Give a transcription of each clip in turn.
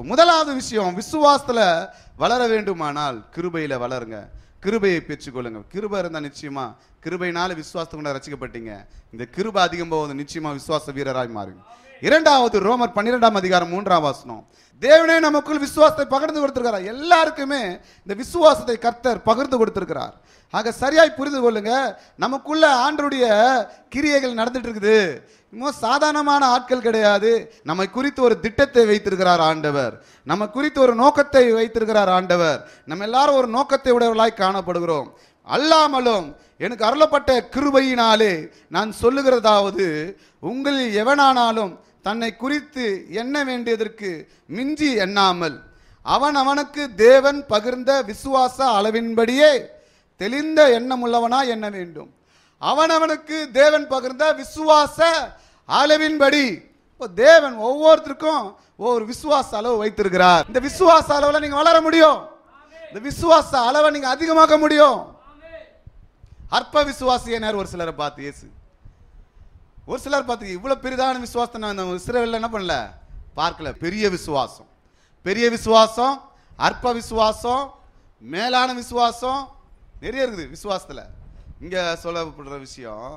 so முதலாவது விஷயம் விசுவாசத்தில் வளர வேண்டுமானால் கிருபையில் வளருங்க கிருபையை பெற்றுக்கொள்ளுங்க கிருபை இருந்தால் நிச்சயமா கிருபையினால விசுவாசத்தை கொண்டு ரசிக்கப்பட்டீங்க இந்த கிருபை அதிகம் போவது நிச்சயமா விசுவாச வீரராய் மாறுங்க இரண்டாவது ரோமர் பன்னிரெண்டாம் அதிகாரம் மூன்றாம் வாசனம் தேவனே நமக்குள் விசுவாசத்தை பகிர்ந்து கொடுத்திருக்கிறார் எல்லாருக்குமே இந்த விசுவாசத்தை கர்த்தர் பகிர்ந்து கொடுத்திருக்கிறார் ஆக சரியாய் புரிந்து கொள்ளுங்க நமக்குள்ள ஆண்டருடைய கிரியைகள் நடந்துட்டு இருக்குது இன்னும் சாதாரணமான ஆட்கள் கிடையாது நம்மை குறித்து ஒரு திட்டத்தை வைத்திருக்கிறார் ஆண்டவர் நம்ம குறித்து ஒரு நோக்கத்தை வைத்திருக்கிறார் ஆண்டவர் நம்ம எல்லாரும் ஒரு நோக்கத்தை உடையவர்களாய் காணப்படுகிறோம் அல்லாமலும் எனக்கு அருளப்பட்ட கிருபையினாலே நான் சொல்லுகிறதாவது உங்களில் எவனானாலும் தன்னை குறித்து எண்ண வேண்டியதற்கு மிஞ்சி எண்ணாமல் அவன் அவனுக்கு தேவன் பகிர்ந்த விசுவாச அளவின்படியே தெளிந்த எண்ணமுள்ளவனா எண்ண வேண்டும் அவனவனுக்கு தேவன் பகிர்ந்த விசுவாச அளவின்படி இப்போ தேவன் ஒவ்வொருத்தருக்கும் ஒவ்வொரு விசுவாச அளவு வைத்திருக்கிறார் இந்த விசுவாச அளவில் நீங்கள் வளர முடியும் இந்த விசுவாச அளவை நீங்கள் அதிகமாக்க முடியும் அற்ப விசுவாசியனர் ஒரு சிலரை பார்த்து ஏசு ஒரு சிலர் பார்த்துக்கு இவ்வளோ பெரிதான விசுவாசத்தை நான் இந்த இஸ்ரேவில் என்ன பண்ணல பார்க்கல பெரிய விசுவாசம் பெரிய விசுவாசம் அற்ப விசுவாசம் மேலான விசுவாசம் நிறைய இருக்குது விசுவாசத்தில் இங்கே சொல்லப்படுற விஷயம்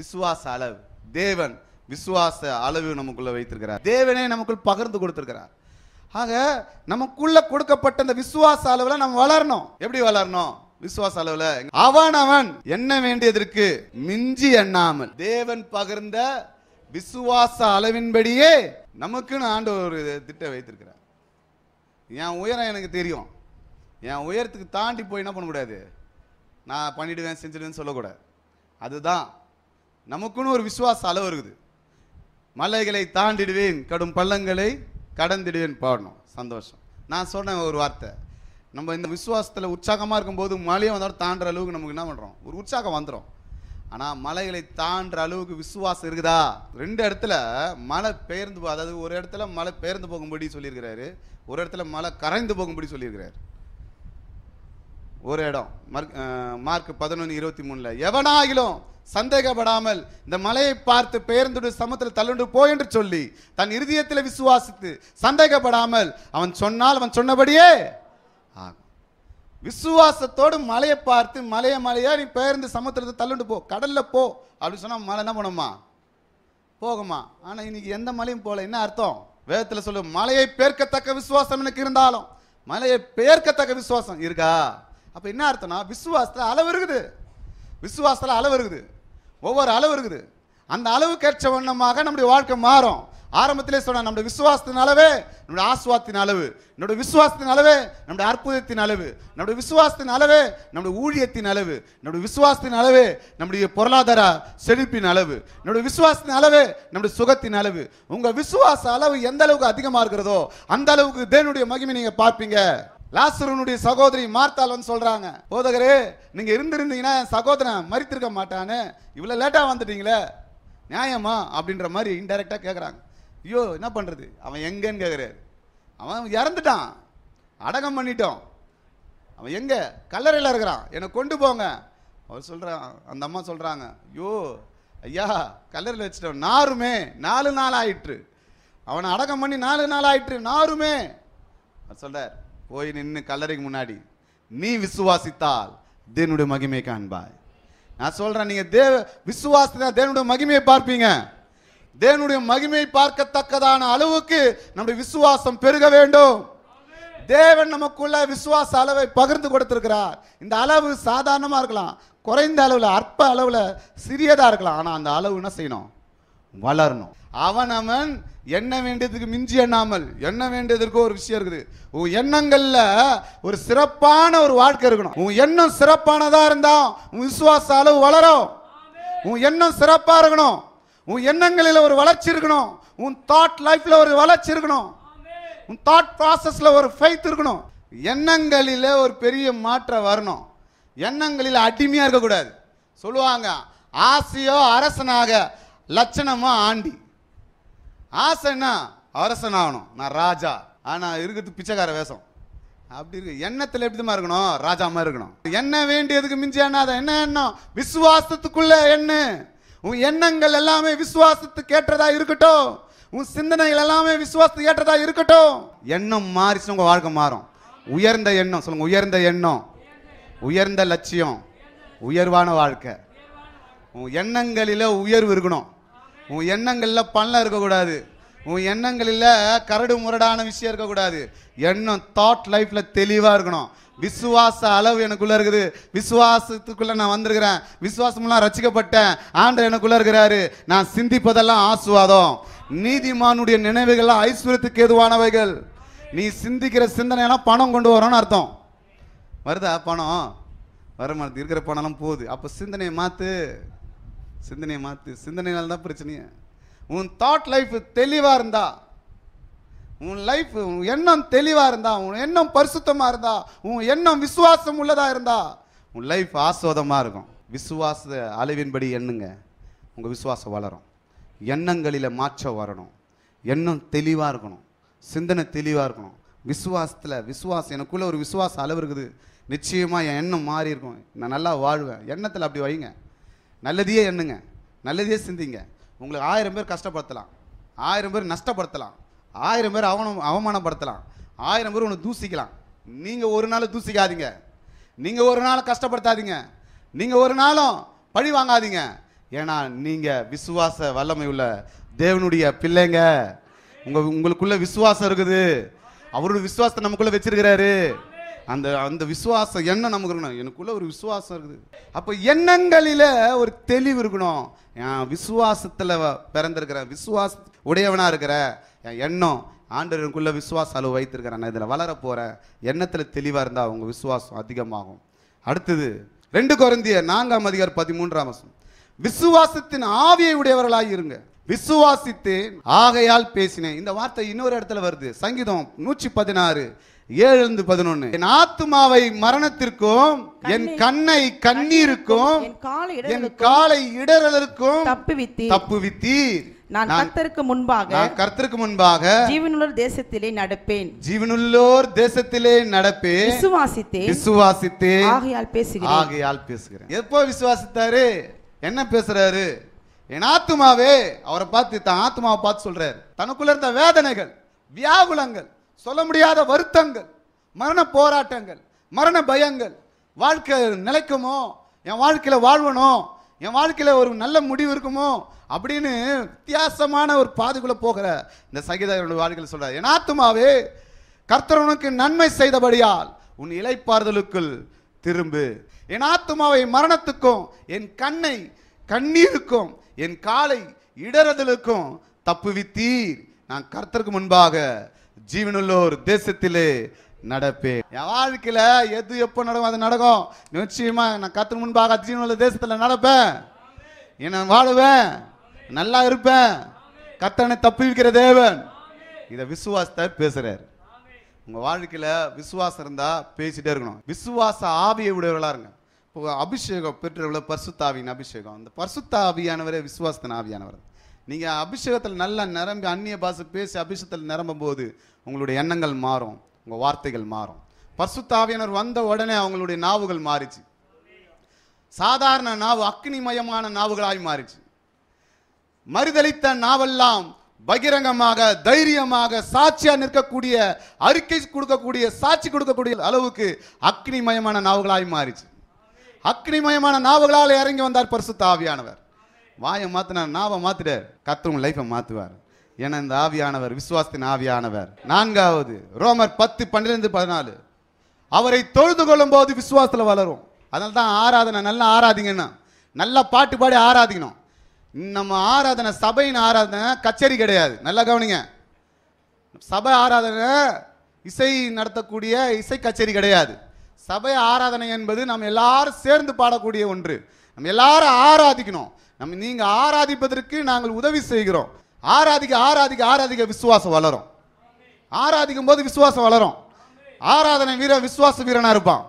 விசுவாச அளவு தேவன் விசுவாச அளவு நமக்குள்ளே வைத்திருக்கிறார் தேவனே நமக்குள் பகிர்ந்து கொடுத்துருக்கிறார் ஆக நமக்குள்ளே கொடுக்கப்பட்ட அந்த விசுவாச அளவில் நம்ம வளரணும் எப்படி வளரணும் விசுவாச அளவுல அவன் அவன் என்ன வேண்டியதற்கு மிஞ்சி எண்ணாமல் தேவன் பகிர்ந்த விசுவாச அளவின்படியே நமக்குன்னு ஒரு திட்டம் வைத்திருக்கிறார் என் உயரம் எனக்கு தெரியும் என் உயரத்துக்கு தாண்டி போய் என்ன பண்ணக்கூடாது நான் பண்ணிடுவேன் செஞ்சிடுவேன்னு சொல்லக்கூடாது அதுதான் நமக்குன்னு ஒரு விசுவாச அளவு இருக்குது மலைகளை தாண்டிடுவேன் கடும் பள்ளங்களை கடந்திடுவேன் பாடணும் சந்தோஷம் நான் சொன்னேன் ஒரு வார்த்தை நம்ம இந்த விசுவாசத்தில் உற்சாகமாக இருக்கும்போது மலையை வந்தாலும் தாண்டுற அளவுக்கு நமக்கு என்ன பண்ணுறோம் ஒரு உற்சாகம் வந்துடும் ஆனால் மலைகளை தாண்டுற அளவுக்கு விசுவாசம் இருக்குதா ரெண்டு இடத்துல மழை பெயர்ந்து போ அதாவது ஒரு இடத்துல மழை பெயர்ந்து போகும்படி சொல்லியிருக்கிறாரு ஒரு இடத்துல மழை கரைந்து போகும்படி சொல்லியிருக்கிறார் ஒரு இடம் மார்க் மார்க் பதினொன்று இருபத்தி மூணில் எவனாகிலும் சந்தேகப்படாமல் இந்த மலையை பார்த்து பெயர்ந்துடு சமத்தில் தள்ளுண்டு போ என்று சொல்லி தன் இருதயத்தில் விசுவாசித்து சந்தேகப்படாமல் அவன் சொன்னால் அவன் சொன்னபடியே ஆகும் விசுவாசத்தோடு மலையை பார்த்து மலையை மலையா நீ பெயர்ந்து சமுத்திரத்தை தள்ளுண்டு போ கடலில் போ அப்படின்னு சொன்னால் மலை என்ன பண்ணுமா போகுமா ஆனால் இன்னைக்கு எந்த மலையும் போல என்ன அர்த்தம் வேதத்துல சொல்லு மலையை பேர்க்கத்தக்க விசுவாசம் எனக்கு இருந்தாலும் மலையை பெயர்க்கத்தக்க விசுவாசம் இருக்கா அப்போ என்ன அர்த்தம்னா விசுவாசத்தில் அளவு இருக்குது விசுவாசத்தில் அளவு இருக்குது ஒவ்வொரு அளவு இருக்குது அந்த அளவுக்கேற்ற வண்ணமாக நம்முடைய வாழ்க்கை மாறும் ஆரம்பத்திலே சொன்ன நம்ம விசுவாசத்தின் அளவே நம்முடைய ஆசுவாத்தின் அளவு நம்முடைய விசுவாசத்தின் அளவே நம்முடைய அற்புதத்தின் அளவு நம்முடைய விசுவாசத்தின் அளவே நம்முடைய ஊழியத்தின் அளவு நம்முடைய விசுவாசத்தின் அளவே நம்முடைய பொருளாதார செழிப்பின் அளவு நம்முடைய விசுவாசத்தின் அளவே நம்முடைய சுகத்தின் அளவு உங்கள் விசுவாச அளவு எந்த அளவுக்கு அதிகமாக இருக்கிறதோ அந்த அளவுக்கு தேனுடைய மகிமை நீங்கள் பார்ப்பீங்க லாசருனுடைய சகோதரி மார்த்தால் வந்து சொல்கிறாங்க போதகரே நீங்கள் இருந்திருந்தீங்கன்னா சகோதரன் மறித்திருக்க மாட்டானு இவ்வளோ லேட்டாக வந்துட்டீங்களே நியாயமா அப்படின்ற மாதிரி இன்டெரக்டா கேட்குறாங்க ஐயோ என்ன பண்ணுறது அவன் எங்கன்னு கேட்குறாரு அவன் இறந்துட்டான் அடகம் பண்ணிட்டோம் அவன் எங்கே கல்லறையில் இருக்கிறான் என்னை கொண்டு போங்க அவர் சொல்கிறான் அந்த அம்மா சொல்கிறாங்க ஐயோ ஐயா கல்லறையில் வச்சுட்டோம் நாருமே நாலு நாள் ஆயிற்று அவனை அடக்கம் பண்ணி நாலு நாள் ஆயிற்று நாருமே அவர் சொல்கிறார் போய் நின்று கல்லறைக்கு முன்னாடி நீ விசுவாசித்தால் தேனுடைய மகிமை காண்பாய் நான் சொல்கிறேன் நீங்கள் தேவ விசுவாசித்தான் தேனுடைய மகிமையை பார்ப்பீங்க தேவனுடைய மகிமை பார்க்கத்தக்கதான அளவுக்கு நம்முடைய விசுவாசம் பெருக வேண்டும் தேவன் நமக்குள்ள விசுவாச அளவை பகிர்ந்து கொடுத்திருக்கிறார் இந்த அளவு சாதாரணமாக இருக்கலாம் குறைந்த அளவில் அற்ப அளவில் சிறியதாக இருக்கலாம் ஆனால் அந்த அளவு என்ன செய்யணும் வளரணும் அவன் அவன் எண்ண வேண்டியதுக்கு மிஞ்சி எண்ணாமல் என்ன வேண்டியதற்கு ஒரு விஷயம் இருக்குது உன் எண்ணங்கள்ல ஒரு சிறப்பான ஒரு வாழ்க்கை இருக்கணும் உன் எண்ணம் சிறப்பானதா இருந்தா உன் விசுவாச அளவு வளரும் உன் எண்ணம் சிறப்பா இருக்கணும் உன் எண்ணங்களில் ஒரு வளர்ச்சி இருக்கணும் உன் தாட் லைஃப்பில் ஒரு வளர்ச்சி இருக்கணும் உன் தாட் ப்ராசஸில் ஒரு ஃபைத் இருக்கணும் எண்ணங்களில் ஒரு பெரிய மாற்றம் வரணும் எண்ணங்களில் அடிமையாக இருக்கக்கூடாது சொல்லுவாங்க ஆசையோ அரசனாக லட்சணமோ ஆண்டி ஆசைன்னா அரசனாகணும் நான் ராஜா ஆனால் இருக்கிறது பிச்சைக்கார வேஷம் அப்படி இருக்கு எண்ணத்தில் எப்படிமா இருக்கணும் ராஜா மாதிரி இருக்கணும் என்ன வேண்டியதுக்கு மிஞ்சி எண்ணாத என்ன எண்ணம் விசுவாசத்துக்குள்ள எண்ணு உன் எண்ணங்கள் எல்லாமே விசுவாசத்துக்கு ஏற்றதா இருக்கட்டும் உன் சிந்தனைகள் எல்லாமே விசுவாசத்துக்கு ஏற்றதா இருக்கட்டும் எண்ணம் மாறிச்சு உங்க வாழ்க்கை மாறும் உயர்ந்த எண்ணம் சொல்லுங்க உயர்ந்த எண்ணம் உயர்ந்த லட்சியம் உயர்வான வாழ்க்கை உன் எண்ணங்களில் உயர்வு இருக்கணும் உன் எண்ணங்களில் பள்ளம் இருக்கக்கூடாது உன் எண்ணங்களில் கரடு முரடான விஷயம் இருக்கக்கூடாது எண்ணம் தாட் லைஃப்பில் தெளிவாக இருக்கணும் விசுவாச அளவு எனக்குள்ளே இருக்குது விசுவாசத்துக்குள்ளே நான் வந்திருக்கிறேன் விசுவாசமெல்லாம் ரசிக்கப்பட்டேன் ஆண்டு எனக்குள்ளே இருக்கிறாரு நான் சிந்திப்பதெல்லாம் ஆசுவாதம் நீதிமானுடைய நினைவுகள்லாம் ஐஸ்வர்யத்துக்கு எதுவானவைகள் நீ சிந்திக்கிற சிந்தனையெல்லாம் பணம் கொண்டு வரோன்னு அர்த்தம் வருதா பணம் வர மாதிரி இருக்கிற பணம்லாம் போகுது அப்போ சிந்தனையை மாற்று சிந்தனையை மாற்று சிந்தனைகள் தான் பிரச்சனையே உன் தாட் லைஃப் தெளிவாக இருந்தா உன் லைஃப் உன் எண்ணம் தெளிவாக இருந்தா உன் எண்ணம் பரிசுத்தமாக இருந்தா உன் எண்ணம் விசுவாசம் உள்ளதாக இருந்தா உன் லைஃப் ஆஸ்வாதமாக இருக்கும் விசுவாச அளவின்படி எண்ணுங்க உங்கள் விசுவாசம் வளரும் எண்ணங்களில் மாற்றம் வரணும் எண்ணம் தெளிவாக இருக்கணும் சிந்தனை தெளிவாக இருக்கணும் விசுவாசத்தில் விசுவாசம் எனக்குள்ளே ஒரு விசுவாச அளவு இருக்குது நிச்சயமாக என் எண்ணம் மாறி இருக்கும் நான் நல்லா வாழ்வேன் எண்ணத்தில் அப்படி வைங்க நல்லதையே எண்ணுங்க நல்லதையே சிந்திங்க உங்களுக்கு ஆயிரம் பேர் கஷ்டப்படுத்தலாம் ஆயிரம் பேர் நஷ்டப்படுத்தலாம் ஆயிரம் பேர் அவனம் அவமானப்படுத்தலாம் ஆயிரம் பேர் ஒன்று தூசிக்கலாம் நீங்கள் ஒரு நாள் தூசிக்காதீங்க நீங்கள் ஒரு நாள் கஷ்டப்படுத்தாதீங்க நீங்கள் ஒரு நாளும் பழி வாங்காதீங்க ஏன்னா நீங்கள் விசுவாச வல்லமை உள்ள தேவனுடைய பிள்ளைங்க உங்கள் உங்களுக்குள்ள விசுவாசம் இருக்குது அவரோட விசுவாசத்தை நமக்குள்ளே வச்சிருக்கிறாரு அந்த அந்த விசுவாசம் என்ன நமக்கு இருக்கணும் எனக்குள்ள ஒரு விசுவாசம் இருக்குது அப்போ எண்ணங்களில ஒரு தெளிவு இருக்கணும் என் விசுவாசத்தில் பிறந்திருக்கிற விசுவாச உடையவனாக இருக்கிற என் எண்ணம் ஆண்டருக்குள்ள விசுவாச அளவு வைத்திருக்கிறேன் நான் இதில் வளர போகிறேன் எண்ணத்தில் தெளிவாக இருந்தால் அவங்க விசுவாசம் அதிகமாகும் அடுத்தது ரெண்டு குறைந்திய நான்காம் அதிகார் பதிமூன்றாம் வசம் விசுவாசத்தின் ஆவியை உடையவர்களாக இருங்க விசுவாசித்து ஆகையால் பேசினேன் இந்த வார்த்தை இன்னொரு இடத்துல வருது சங்கீதம் நூற்றி பதினாறு ஏழுந்து பதினொன்னு என் ஆத்துமாவை மரணத்திற்கும் என் கண்ணை கண்ணீருக்கும் என் காலை இடறதற்கும் தப்புவித்தீர் தப்புவித்தீர் நான் கர்த்தருக்கு முன்பாக கர்த்தருக்கு முன்பாக ஜீவனுள்ளோர் தேசத்திலே நடப்பேன் ஜீவனுள்ளோர் தேசத்திலே நடப்பேன் விசுவாசித்தேன் விசுவாசித்தேன் ஆகையால் பேசுகிறேன் ஆகையால் பேசுகிறேன் எப்போ விசுவாசித்தாரு என்ன பேசுறாரு என் ஆத்துமாவே அவரை பார்த்து தன் ஆத்மாவை பார்த்து சொல்றாரு தனக்குள்ள இருந்த வேதனைகள் வியாகுலங்கள் சொல்ல முடியாத வருத்தங்கள் மரண போராட்டங்கள் மரண பயங்கள் வாழ்க்கை நிலைக்குமோ என் வாழ்க்கையில் வாழ்வனும் என் வாழ்க்கையில் ஒரு நல்ல முடிவு இருக்குமோ அப்படின்னு வித்தியாசமான ஒரு பாதுக்குள்ளே போகிற இந்த சங்கீதனுடைய வாழ்க்கையில் சொல்கிறார் என் ஆத்துமாவே கர்த்தரவனுக்கு நன்மை செய்தபடியால் உன் இலைப்பாறுதலுக்குள் திரும்பு என் ஆத்துமாவை மரணத்துக்கும் என் கண்ணை கண்ணீருக்கும் என் காலை இடறுதலுக்கும் தப்புவித்தீர் நான் கர்த்தருக்கு முன்பாக ஜீவனுள்ளோர் தேசத்திலே நடப்பேன் என் வாழ்க்கையில் எது எப்போ நடக்கும் அது நடக்கும் நிச்சயமாக நான் கத்து முன்பாக ஜீவனுள்ள தேசத்தில் நடப்பேன் நான் வாழுவேன் நல்லா இருப்பேன் கத்தனை தப்பிவிக்கிற தேவன் இதை விசுவாசத்தை பேசுகிறார் உங்கள் வாழ்க்கையில் விசுவாசம் இருந்தால் பேசிகிட்டே இருக்கணும் விசுவாச ஆவியை உடையவர்களாக இருங்க இப்போ அபிஷேகம் பெற்றவர்கள பர்சுத்தாவின் அபிஷேகம் அந்த பர்சுத்த ஆவியானவரே விசுவாசத்தின் ஆவியானவர் நீங்கள் அபிஷேகத்தில் நல்லா நிரம்பி அந்நிய பாஷை பேசி அபிஷேகத்தில் நிரம்பும் போது உங்களுடைய எண்ணங்கள் மாறும் உங்கள் வார்த்தைகள் மாறும் பர்சுத்தாவியனர் வந்த உடனே அவங்களுடைய நாவுகள் மாறிச்சு சாதாரண நாவு அக்னிமயமான நாவுகளாய் மாறிச்சு மறுதளித்த நாவெல்லாம் பகிரங்கமாக தைரியமாக சாட்சியா நிற்கக்கூடிய அறிக்கை கொடுக்கக்கூடிய சாட்சி கொடுக்கக்கூடிய அளவுக்கு அக்னிமயமான நாவுகளாய் மாறிச்சு அக்னிமயமான நாவுகளால் இறங்கி வந்தார் பரிசு தாவியானவர் வாயை மாத்தினார் நாவை மாத்திட கத்து லைஃப்பை மாற்றுவார் ஏன்னா இந்த ஆவியானவர் விசுவாசத்தின் ஆவியானவர் நான்காவது ரோமர் பத்து பன்னிரெண்டு பதினாலு அவரை தொழுது கொள்ளும் போது விசுவாசத்தில் வளரும் அதனால தான் ஆராதனை நல்லா ஆராதிங்கன்னா நல்லா பாட்டு பாடி ஆராதிக்கணும் நம்ம ஆராதனை சபையின் ஆராதனை கச்சேரி கிடையாது நல்லா கவனிங்க சபை ஆராதனை இசை நடத்தக்கூடிய இசை கச்சேரி கிடையாது சபை ஆராதனை என்பது நம்ம எல்லாரும் சேர்ந்து பாடக்கூடிய ஒன்று நம்ம எல்லாரும் ஆராதிக்கணும் நம்ம நீங்கள் ஆராதிப்பதற்கு நாங்கள் உதவி செய்கிறோம் ஆராதிக்க ஆராதிக்க ஆராதிக்க விசுவாசம் வளரும் ஆராதிக்கும் போது விசுவாசம் வளரும் ஆராதனை வீர விசுவாச வீரனா இருப்பான்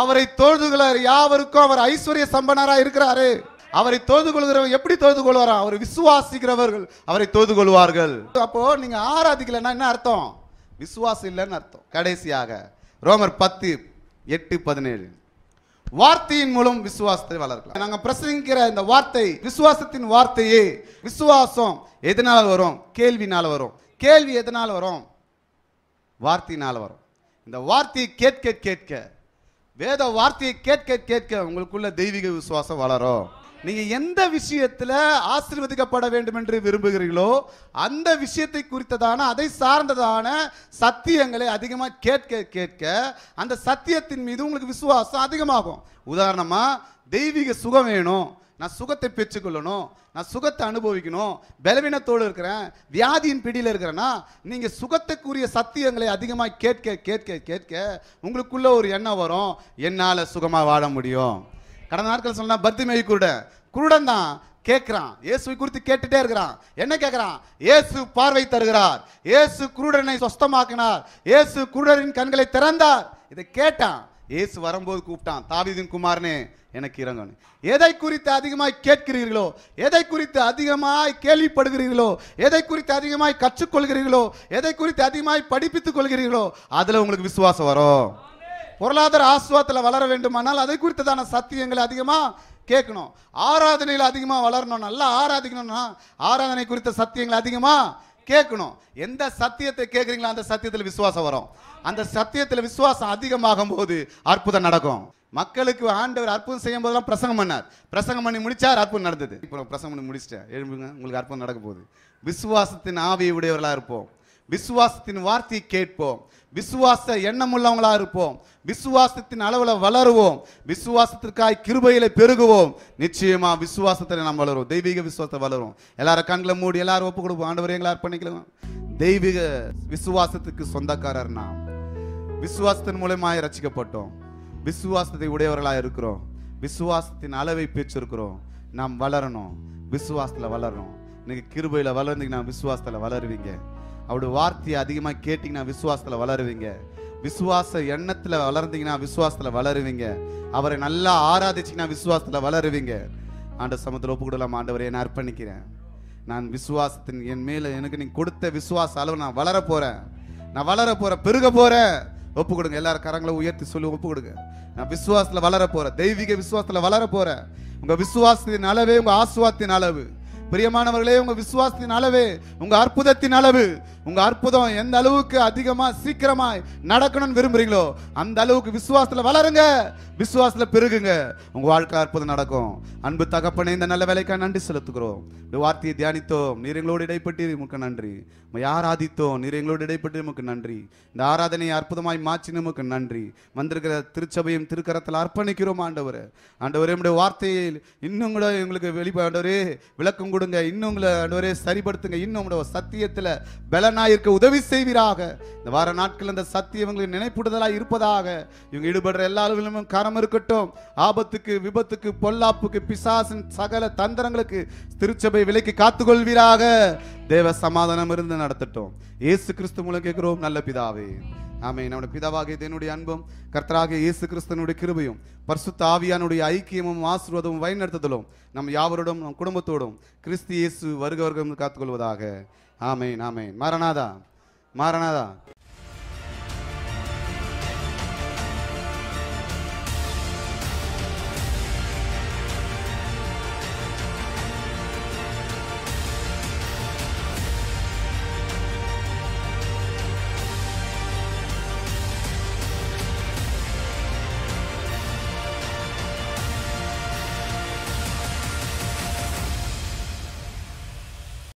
அவரை தொழுது யாவருக்கும் அவர் ஐஸ்வர்ய சம்பனரா இருக்கிறாரு அவரை தொழுது கொள்கிறவர் எப்படி தொழுது கொள்வாரா அவர் விசுவாசிக்கிறவர்கள் அவரை தொழுது கொள்வார்கள் அப்போ நீங்க ஆராதிக்கலன்னா என்ன அர்த்தம் விசுவாசம் இல்லைன்னு அர்த்தம் கடைசியாக ரோமர் பத்து எட்டு பதினேழு வார்த்தையின் மூலம் விசுவாசத்தை வளர்க்கலாம் நாங்கள் பிரசங்கிக்கிற இந்த வார்த்தை விசுவாசத்தின் வார்த்தையே விசுவாசம் எதனால் வரும் கேள்வினால் வரும் கேள்வி எதனால் வரும் வார்த்தையினால் வரும் இந்த வார்த்தையை கேட்க கேட்க வேத வார்த்தையை கேட்க கேட்க உங்களுக்குள்ள தெய்வீக விசுவாசம் வளரும் நீங்க எந்த விஷயத்துல ஆசீர்வதிக்கப்பட வேண்டும் என்று விரும்புகிறீர்களோ அந்த விஷயத்தை குறித்ததான அதை சார்ந்ததான சத்தியங்களை அதிகமாக கேட்க கேட்க அந்த சத்தியத்தின் மீது உங்களுக்கு விசுவாசம் அதிகமாகும் உதாரணமா தெய்வீக சுகம் வேணும் நான் சுகத்தை பெற்றுக்கொள்ளணும் நான் சுகத்தை அனுபவிக்கணும் பலவீனத்தோடு இருக்கிறேன் வியாதியின் பிடியில் இருக்கிறேன்னா நீங்கள் சுகத்துக்குரிய சத்தியங்களை அதிகமாக கேட்க கேட்க கேட்க உங்களுக்குள்ள ஒரு எண்ணம் வரும் என்னால் சுகமாக வாழ முடியும் கடந்த நாட்கள் சொன்னா பர்த்திமேவி கூட குருடன் தான் கேட்கிறான் இயேசுவை குறித்து கேட்டுட்டே இருக்கிறான் என்ன கேட்கிறான் இயேசு பார்வை தருகிறார் இயேசு குருடனை சொஸ்தமாக்கினார் இயேசு குருடரின் கண்களை திறந்தார் இதை கேட்டான் இயேசு வரும்போது கூப்பிட்டான் தாவிதின் குமாரனே எனக்கு இறங்கணும் எதை குறித்து அதிகமாய் கேட்கிறீர்களோ எதை குறித்து அதிகமாய் கேள்விப்படுகிறீர்களோ எதை குறித்து அதிகமாய் கற்றுக்கொள்கிறீர்களோ எதை குறித்து அதிகமாய் படிப்பித்துக் கொள்கிறீர்களோ அதில் உங்களுக்கு விசுவாசம் வரும் பொருளாதார ஆசுவாத்தில் வளர வேண்டுமானால் அதை குறித்ததான சத்தியங்களை அதிகமாக கேட்கணும் ஆராதனையில் அதிகமாக வளரணும் நல்லா ஆராதிக்கணும்னா ஆராதனை குறித்த சத்தியங்களை அதிகமாக கேட்கணும் எந்த சத்தியத்தை கேட்குறீங்களோ அந்த சத்தியத்தில் விசுவாசம் வரும் அந்த சத்தியத்தில் விசுவாசம் அதிகமாகும் போது அற்புதம் நடக்கும் மக்களுக்கு ஆண்டவர் அற்புதம் செய்யும் போதெல்லாம் பிரசங்கம் பண்ணார் பிரசங்கம் பண்ணி முடிச்சார் அற்புதம் நடந்தது இப்போ பிரசங்கம் பண்ணி முடிச்சிட்டேன் எழுப்புங்க உங்களுக்கு அற்புதம் நடக்க போகுது விசுவாசத்தின் உடையவர்களாக இருப்போம் விசுவாசத்தின் வார்த்தையை கேட்போம் விசுவாச எண்ணம் உள்ளவங்களா இருப்போம் விசுவாசத்தின் அளவில் வளருவோம் விசுவாசத்திற்காய் கிருபையில பெருகுவோம் நிச்சயமா விசுவாசத்தில் நாம் வளரும் தெய்வீக விசுவாசத்தை வளரும் எல்லாரும் கண்களை மூடி எல்லாரும் ஒப்பு கொடுப்போம் ஆண்டவர் எங்களை பண்ணிக்கலாம் தெய்வீக விசுவாசத்துக்கு சொந்தக்காரர் நாம் விசுவாசத்தின் மூலயமா ரசிக்கப்பட்டோம் விசுவாசத்தை உடையவர்களாக இருக்கிறோம் விசுவாசத்தின் அளவை பெற்றிருக்கிறோம் நாம் வளரணும் விசுவாசத்தில் வளரணும் இன்னைக்கு கிருபையில் வளர்ந்தீங்கன்னா விசுவாசத்தில் வளருவீங்க அவருடைய வார்த்தையை அதிகமாக கேட்டிங்கன்னா விசுவாசத்தில் வளருவீங்க விசுவாச எண்ணத்தில் வளர்ந்தீங்கன்னா விசுவாசத்தில் வளருவீங்க அவரை நல்லா ஆராதிச்சிங்கன்னா விசுவாசத்தில் வளருவீங்க ஆண்ட சமத்தில் ஒப்புக்கிடலாம் ஆண்டவரை என்ன அர்ப்பணிக்கிறேன் நான் விசுவாசத்தின் என் மேலே எனக்கு நீ கொடுத்த விசுவாச அளவு நான் வளர போகிறேன் நான் வளர போகிறேன் பெருக போகிறேன் ஒப்பு கொடுங்க எல்லாரும் கரங்களை உயர்த்தி சொல்லி ஒப்பு கொடுங்க நான் விசுவாசத்தில் வளர போகிறேன் தெய்வீக விசுவாசத்தில் வளர போகிறேன் உங்கள் விசுவாசத்தின் அளவே உங்கள் ஆசுவாத்தின் அளவு பிரியமானவர்களே உங்க விசுவாசத்தின் அளவு உங்க அற்புதத்தின் அளவு உங்க அற்புதம் எந்த அளவுக்கு அதிகமா சீக்கிரமாய் நடக்கணும்னு விரும்புறீங்களோ அந்த அளவுக்கு விசுவாசத்துல வளருங்க விசுவாசத்தில் பெருகுங்க உங்கள் வாழ்க்கை அற்புதம் நடக்கும் அன்பு தகப்பனே இந்த நல்ல வேலைக்காக நன்றி செலுத்துகிறோம் இந்த வார்த்தையை தியானித்தோம் நீர் எங்களோடு இடைப்பட்டு முக்க நன்றி உமை ஆராதித்தோம் நீர் எங்களோடு இடைப்பட்டு நமக்கு நன்றி இந்த ஆராதனையை அற்புதமாய் மாற்றி நமக்கு நன்றி வந்திருக்கிற திருச்சபையும் திருக்கரத்தில் அர்ப்பணிக்கிறோம் ஆண்டவர் ஆண்டவரே நம்முடைய வார்த்தையில் இன்னும் கூட எங்களுக்கு வெளிப்பாண்டவரே விளக்கம் கொடுங்க இன்னும் உங்களை ஆண்டவரே சரிபடுத்துங்க இன்னும் உங்களோட சத்தியத்தில் பலனாயிருக்க உதவி செய்வீராக இந்த வார நாட்கள் அந்த சத்தியம் எங்களுக்கு நினைப்புடுதலாக இருப்பதாக இவங்க ஈடுபடுற எல்லா அளவிலும் வராமல் இருக்கட்டும் ஆபத்துக்கு விபத்துக்கு பொல்லாப்புக்கு பிசாசின் சகல தந்திரங்களுக்கு திருச்சபை விலைக்கு காத்துக்கொள்வீராக தேவ சமாதானம் இருந்து நடத்தட்டும் ஏசு கிறிஸ்து மூலம் கேட்கிறோம் நல்ல பிதாவே ஆமே நம்முடைய பிதாவாகிய தேனுடைய அன்பும் கர்த்தராகிய இயேசு கிறிஸ்தனுடைய கிருபையும் பரிசுத்த ஆவியானுடைய ஐக்கியமும் ஆசீர்வாதமும் வழிநடத்துதலும் நம் யாவரோடும் நம் குடும்பத்தோடும் கிறிஸ்து இயேசு வருக காத்துக்கொள்வதாக ஆமே நாமே மாரநாதா மாரநாதா